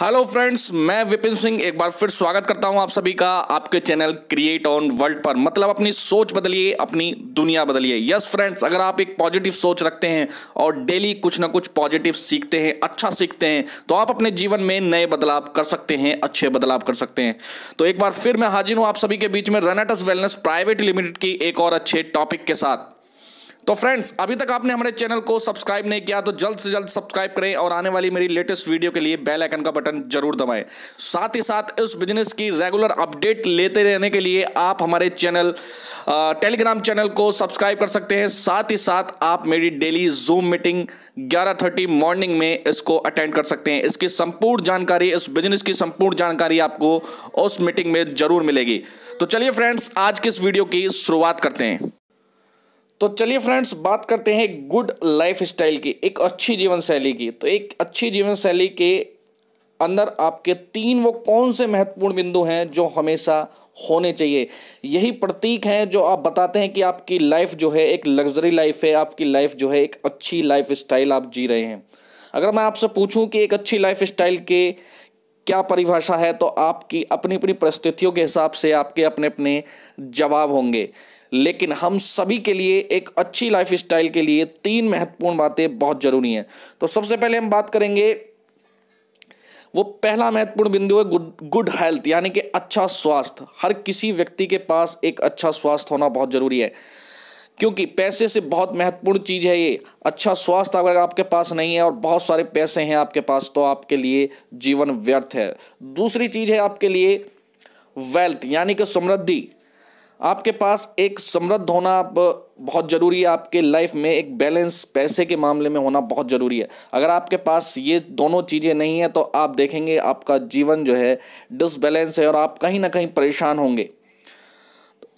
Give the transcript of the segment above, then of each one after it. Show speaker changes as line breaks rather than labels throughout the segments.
hello friends मैं विपिन सिंह एक बार फिर स्वागत करता हूं आप सभी का आपके चैनल क्रिएट ऑन वर्ल्ड पर मतलब अपनी सोच बदलिए अपनी दुनिया बदलिए यस फ्रेंड्स अगर आप एक पॉजिटिव सोच रखते हैं और डेली कुछ ना कुछ पॉजिटिव सीखते हैं अच्छा सीखते हैं तो आप अपने जीवन में नए बदलाव कर सकते हैं अच्छे बदलाव कर सकते हैं तो एक बार फिर मैं हाजिर हूँ आप सभी के बीच में रनाटस वेलनेस प्राइवेट लिमिटेड की एक और अच्छे टॉपिक के साथ तो फ्रेंड्स अभी तक आपने हमारे चैनल को सब्सक्राइब नहीं किया तो जल्द से जल्द सब्सक्राइब करें और आने वाली मेरी लेटेस्ट वीडियो के लिए बेल आइकन का बटन जरूर दबाएं साथ ही साथ इस बिजनेस की रेगुलर अपडेट लेते रहने के लिए आप हमारे चैनल टेलीग्राम चैनल को सब्सक्राइब कर सकते हैं साथ ही साथ आप मेरी डेली जूम मीटिंग 11:30 मॉर्निंग में इसको अटेंड कर सकते हैं इसकी संपूर्ण जानकारी इस बिजनेस की संपूर्ण जानकारी आपको उस मीटिंग में जरूर मिलेगी तो चलिए फ्रेंड्स आज की इस वीडियो की शुरुआत करते हैं तो चलिए फ्रेंड्स बात करते हैं गुड लाइफ स्टाइल की एक अच्छी जीवन शैली की तो एक अच्छी जीवन शैली के अंदर आपके तीन वो कौन से महत्वपूर्ण बिंदु हैं जो हमेशा होने चाहिए यही प्रतीक हैं जो आप बताते हैं कि आपकी लाइफ जो है एक लग्जरी लाइफ है आपकी लाइफ जो है एक अच्छी लाइफ स्टाइल आप जी रहे हैं अगर मैं आपसे पूछूं कि एक अच्छी लाइफ स्टाइल के क्या परिभाषा है तो आपकी अपनी अपनी परिस्थितियों के हिसाब से आपके अपने अपने जवाब होंगे लेकिन हम सभी के लिए एक अच्छी लाइफ स्टाइल के लिए तीन महत्वपूर्ण बातें बहुत जरूरी हैं तो सबसे पहले हम बात करेंगे वो पहला महत्वपूर्ण बिंदु है गुड गुड हेल्थ यानी कि अच्छा स्वास्थ्य हर किसी व्यक्ति के पास एक अच्छा स्वास्थ्य होना बहुत जरूरी है क्योंकि पैसे से बहुत महत्वपूर्ण चीज़ है ये अच्छा स्वास्थ्य अगर आपके पास नहीं है और बहुत सारे पैसे हैं आपके पास तो आपके लिए जीवन व्यर्थ है दूसरी चीज़ है आपके लिए वेल्थ यानी कि समृद्धि आपके पास एक समृद्ध होना आप बहुत ज़रूरी है आपके लाइफ में एक बैलेंस पैसे के मामले में होना बहुत ज़रूरी है अगर आपके पास ये दोनों चीज़ें नहीं है तो आप देखेंगे आपका जीवन जो है डिसबैलेंस है और आप कहीं ना कहीं परेशान होंगे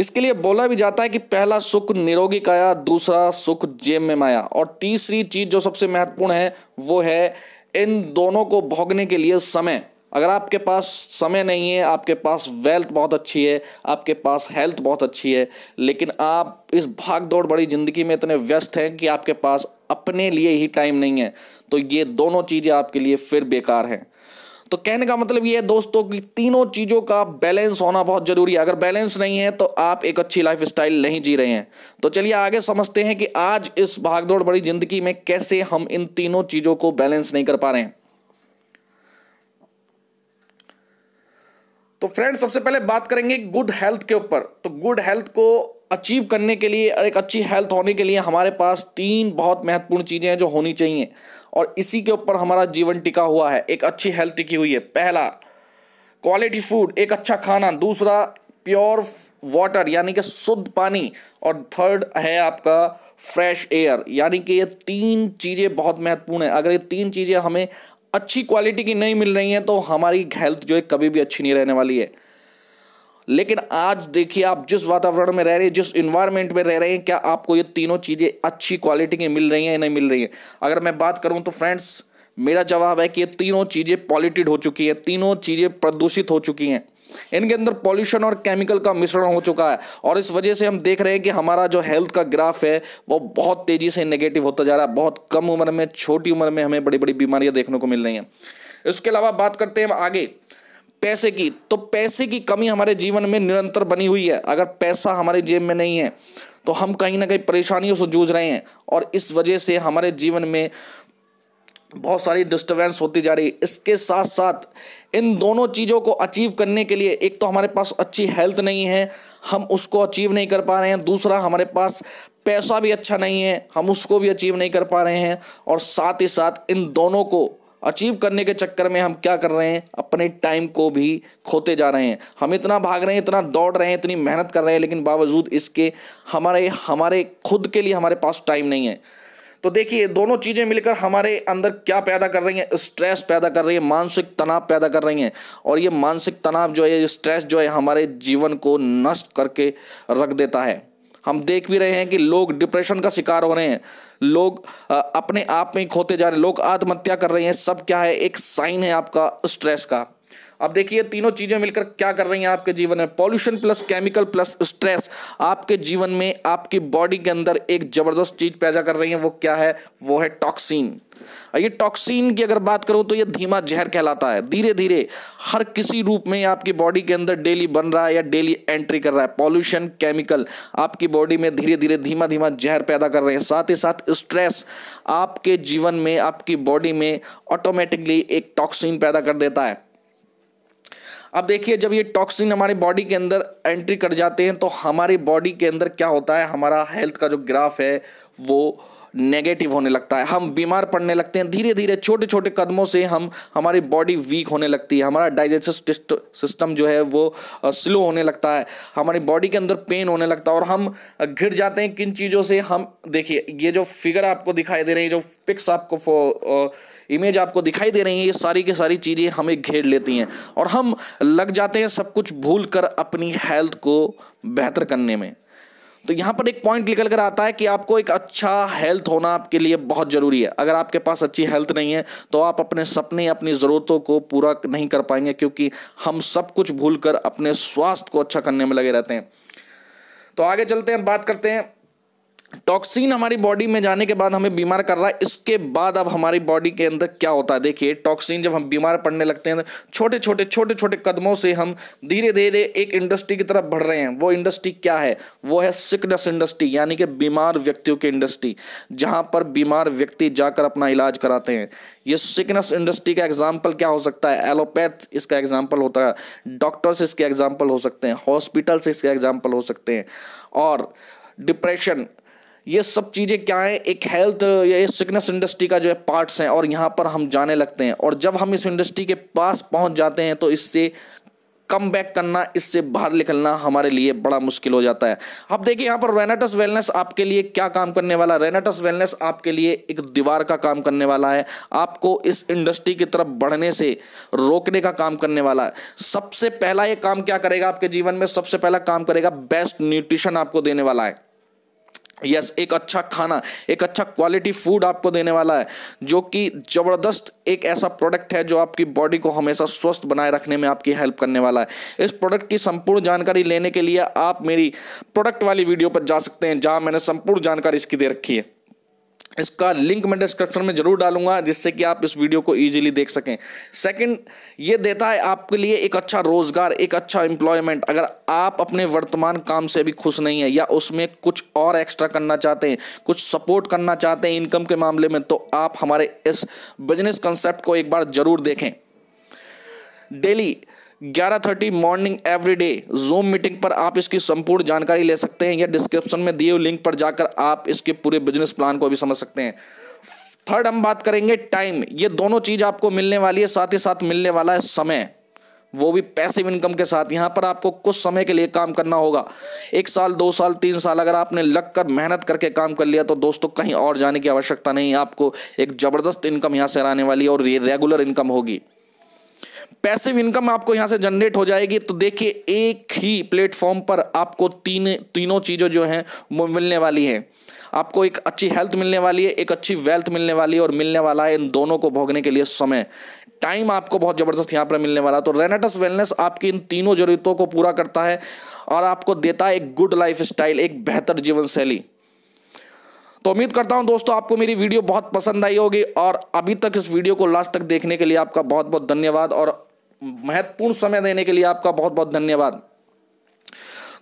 इसके लिए बोला भी जाता है कि पहला सुख निरोगी काया दूसरा सुख जेब में माया और तीसरी चीज़ जो सबसे महत्वपूर्ण है वो है इन दोनों को भोगने के लिए समय अगर आपके पास समय नहीं है आपके पास वेल्थ बहुत अच्छी है आपके पास हेल्थ बहुत अच्छी है लेकिन आप इस भाग दौड़ बड़ी ज़िंदगी में इतने व्यस्त हैं कि आपके पास अपने लिए ही टाइम नहीं है तो ये दोनों चीज़ें आपके लिए फिर बेकार हैं तो कहने का मतलब ये है दोस्तों कि तीनों चीज़ों का बैलेंस होना बहुत ज़रूरी है अगर बैलेंस नहीं है तो आप एक अच्छी लाइफ स्टाइल नहीं जी रहे हैं तो चलिए आगे समझते हैं कि आज इस भागदौड़ बड़ी ज़िंदगी में कैसे हम इन तीनों चीज़ों को बैलेंस नहीं कर पा रहे हैं तो फ्रेंड्स सबसे पहले बात करेंगे गुड हेल्थ के ऊपर तो गुड हेल्थ को अचीव करने के लिए और एक अच्छी हेल्थ होने के लिए हमारे पास तीन बहुत महत्वपूर्ण चीज़ें हैं जो होनी चाहिए और इसी के ऊपर हमारा जीवन टिका हुआ है एक अच्छी हेल्थ टिकी हुई है पहला क्वालिटी फूड एक अच्छा खाना दूसरा प्योर वाटर यानी कि शुद्ध पानी और थर्ड है आपका फ्रेश एयर यानी कि ये तीन चीज़ें बहुत महत्वपूर्ण है अगर ये तीन चीज़ें हमें अच्छी क्वालिटी की नहीं मिल रही हैं तो हमारी हेल्थ जो है कभी भी अच्छी नहीं रहने वाली है लेकिन आज देखिए आप जिस वातावरण में रह रहे हैं जिस इन्वायरमेंट में रह रहे हैं क्या आपको ये तीनों चीज़ें अच्छी क्वालिटी की मिल रही हैं या नहीं मिल रही हैं अगर मैं बात करूँ तो फ्रेंड्स मेरा जवाब है कि ये तीनों चीज़ें पॉल्यूटेड हो चुकी हैं तीनों चीज़ें प्रदूषित हो चुकी हैं इनके अंदर पॉल्यूशन और केमिकल का मिश्रण हो चुका है और इस वजह से हम देख रहे हैं कि हमारा जो हेल्थ का ग्राफ है वो बहुत तेजी से नेगेटिव होता जा रहा है बहुत कम उम्र में छोटी उम्र में हमें बड़ी बड़ी बीमारियां देखने को मिल रही हैं इसके अलावा बात करते हैं हम आगे पैसे की तो पैसे की कमी हमारे जीवन में निरंतर बनी हुई है अगर पैसा हमारे जेब में नहीं है तो हम कहीं ना कहीं परेशानियों से जूझ रहे हैं और इस वजह से हमारे जीवन में बहुत सारी डिस्टर्बेंस होती जा रही है इसके साथ साथ इन दोनों चीज़ों को अचीव करने के लिए एक तो हमारे पास अच्छी हेल्थ नहीं है हम उसको अचीव नहीं कर पा रहे हैं दूसरा हमारे पास पैसा भी अच्छा नहीं है हम उसको भी अचीव नहीं कर पा रहे हैं और साथ ही साथ इन दोनों को अचीव करने के चक्कर में हम क्या कर रहे हैं अपने टाइम को भी खोते जा रहे हैं हम इतना भाग रहे हैं इतना दौड़ रहे हैं इतनी मेहनत कर रहे हैं लेकिन बावजूद इसके हमारे हमारे खुद के लिए हमारे पास टाइम नहीं है तो देखिए दोनों चीज़ें मिलकर हमारे अंदर क्या पैदा कर रही हैं स्ट्रेस पैदा कर रही है मानसिक तनाव पैदा कर रही हैं और ये मानसिक तनाव जो है स्ट्रेस जो है हमारे जीवन को नष्ट करके रख देता है हम देख भी रहे हैं कि लोग डिप्रेशन का शिकार हो रहे हैं लोग अपने आप में खोते जा रहे हैं लोग आत्महत्या कर रहे हैं सब क्या है एक साइन है आपका स्ट्रेस का अब देखिए तीनों चीज़ें मिलकर क्या कर रही हैं आपके जीवन में pollution plus chemical plus stress आपके जीवन में आपकी बॉडी के अंदर एक ज़बरदस्त चीज़ पैदा कर रही है वो क्या है वो है टॉक्सिन ये टॉक्सिन की अगर बात करूं तो ये धीमा जहर कहलाता है धीरे धीरे हर किसी रूप में आपकी बॉडी के अंदर डेली बन रहा है या डेली एंट्री कर रहा है पॉल्यूशन केमिकल आपकी बॉडी में धीरे धीरे धीमा धीमा जहर पैदा कर रहे हैं साथ ही साथ स्ट्रेस आपके जीवन में आपकी बॉडी में ऑटोमेटिकली एक टॉक्सिन पैदा कर देता है अब देखिए जब ये टॉक्सिन हमारे बॉडी के अंदर एंट्री कर जाते हैं तो हमारी बॉडी के अंदर क्या होता है हमारा हेल्थ का जो ग्राफ है वो नेगेटिव होने लगता है हम बीमार पड़ने लगते हैं धीरे धीरे छोटे छोटे कदमों से हम हमारी बॉडी वीक होने लगती है हमारा डाइजेस्टिव सिस्टम जो है वो स्लो होने लगता है हमारी बॉडी के अंदर पेन होने लगता है और हम घिर जाते हैं किन चीज़ों से हम देखिए ये जो फिगर आपको दिखाई दे रही है जो पिक्स आपको इमेज आपको दिखाई दे रही है ये सारी की सारी चीज़ें हमें घेर लेती हैं और हम लग जाते हैं सब कुछ भूल कर अपनी हेल्थ हेल्थ को बेहतर करने में तो यहाँ पर एक पॉइंट निकल कर आता है कि आपको एक अच्छा हेल्थ होना आपके लिए बहुत ज़रूरी है अगर आपके पास अच्छी हेल्थ नहीं है तो आप अपने सपने अपनी ज़रूरतों को पूरा नहीं कर पाएंगे क्योंकि हम सब कुछ भूल कर अपने स्वास्थ्य को अच्छा करने में लगे रहते हैं तो आगे चलते हैं बात करते हैं टॉक्सिन हमारी बॉडी में जाने के बाद हमें बीमार कर रहा है इसके बाद अब हमारी बॉडी के अंदर क्या होता है देखिए टॉक्सिन जब हम बीमार पड़ने लगते हैं छोटे छोटे छोटे छोटे कदमों से हम धीरे धीरे एक इंडस्ट्री की तरफ बढ़ रहे हैं वो इंडस्ट्री क्या है वो है सिकनेस इंडस्ट्री यानी कि बीमार व्यक्तियों की इंडस्ट्री जहाँ पर बीमार व्यक्ति जाकर अपना इलाज कराते हैं ये सिकनेस इंडस्ट्री का एग्जाम्पल क्या हो सकता है एलोपैथ इसका एग्जाम्पल होता है डॉक्टर्स इसके एग्जाम्पल हो सकते हैं हॉस्पिटल्स इसके एग्जाम्पल हो सकते हैं और डिप्रेशन ये सब चीज़ें क्या हैं एक हेल्थ या सिकनेस इंडस्ट्री का जो है पार्ट्स हैं और यहाँ पर हम जाने लगते हैं और जब हम इस इंडस्ट्री के पास पहुँच जाते हैं तो इससे कम बैक करना इससे बाहर निकलना हमारे लिए बड़ा मुश्किल हो जाता है अब देखिए यहाँ पर रेनाटस वेलनेस आपके लिए क्या काम करने वाला है रेनाटस वेलनेस आपके लिए एक दीवार का काम करने वाला है आपको इस इंडस्ट्री की तरफ बढ़ने से रोकने का काम करने वाला है सबसे पहला ये काम क्या करेगा आपके जीवन में सबसे पहला काम करेगा बेस्ट न्यूट्रिशन आपको देने वाला है यस एक अच्छा खाना एक अच्छा क्वालिटी फूड आपको देने वाला है जो कि ज़बरदस्त एक ऐसा प्रोडक्ट है जो आपकी बॉडी को हमेशा स्वस्थ बनाए रखने में आपकी हेल्प करने वाला है इस प्रोडक्ट की संपूर्ण जानकारी लेने के लिए आप मेरी प्रोडक्ट वाली वीडियो पर जा सकते हैं जहां मैंने संपूर्ण जानकारी इसकी दे रखी है इसका लिंक मैं डिस्क्रिप्शन में जरूर डालूंगा जिससे कि आप इस वीडियो को इजीली देख सकें सेकंड ये देता है आपके लिए एक अच्छा रोज़गार एक अच्छा एम्प्लॉयमेंट अगर आप अपने वर्तमान काम से भी खुश नहीं है या उसमें कुछ और एक्स्ट्रा करना चाहते हैं कुछ सपोर्ट करना चाहते हैं इनकम के मामले में तो आप हमारे इस बिजनेस कंसेप्ट को एक बार ज़रूर देखें डेली ग्यारह thirty morning every day Zoom meeting पर आप इसकी संपूर्ण जानकारी ले सकते हैं या डिस्क्रिप्शन में दिए हुए लिंक पर जाकर आप इसके पूरे बिजनेस प्लान को भी समझ सकते हैं थर्ड हम बात करेंगे टाइम ये दोनों चीज आपको मिलने वाली है साथ ही साथ मिलने वाला है समय वो भी पैसिव इनकम के साथ यहाँ पर आपको कुछ समय के लिए काम करना होगा एक साल दो साल तीन साल अगर आपने लग कर मेहनत करके काम कर लिया तो दोस्तों कहीं और जाने की आवश्यकता नहीं आपको एक ज़बरदस्त इनकम यहाँ से आने वाली है और ये रेगुलर इनकम होगी पैसिव इनकम आपको यहां से जनरेट हो जाएगी तो देखिए एक ही प्लेटफॉर्म पर आपको तीन तीनों चीजों जो है वो मिलने वाली है आपको एक अच्छी हेल्थ मिलने वाली है एक अच्छी वेल्थ मिलने वाली है और मिलने वाला है इन दोनों को भोगने के लिए समय टाइम आपको बहुत ज़बरदस्त यहां पर मिलने वाला तो रेनेटस वेलनेस आपकी इन तीनों ज़रूरतों को पूरा करता है और आपको देता है एक गुड लाइफ स्टाइल एक बेहतर जीवन शैली तो उम्मीद करता हूं दोस्तों आपको मेरी वीडियो बहुत पसंद आई होगी और अभी तक इस वीडियो को लास्ट तक देखने के लिए आपका बहुत बहुत धन्यवाद और महत्वपूर्ण समय देने के लिए आपका बहुत बहुत धन्यवाद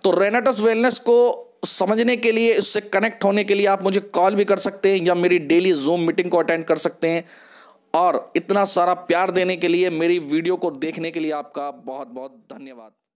तो रेनाटस वेलनेस को समझने के लिए इससे कनेक्ट होने के लिए आप मुझे कॉल भी कर सकते हैं या मेरी डेली जूम मीटिंग को अटेंड कर सकते हैं और इतना सारा प्यार देने के लिए मेरी वीडियो को देखने के लिए आपका बहुत बहुत धन्यवाद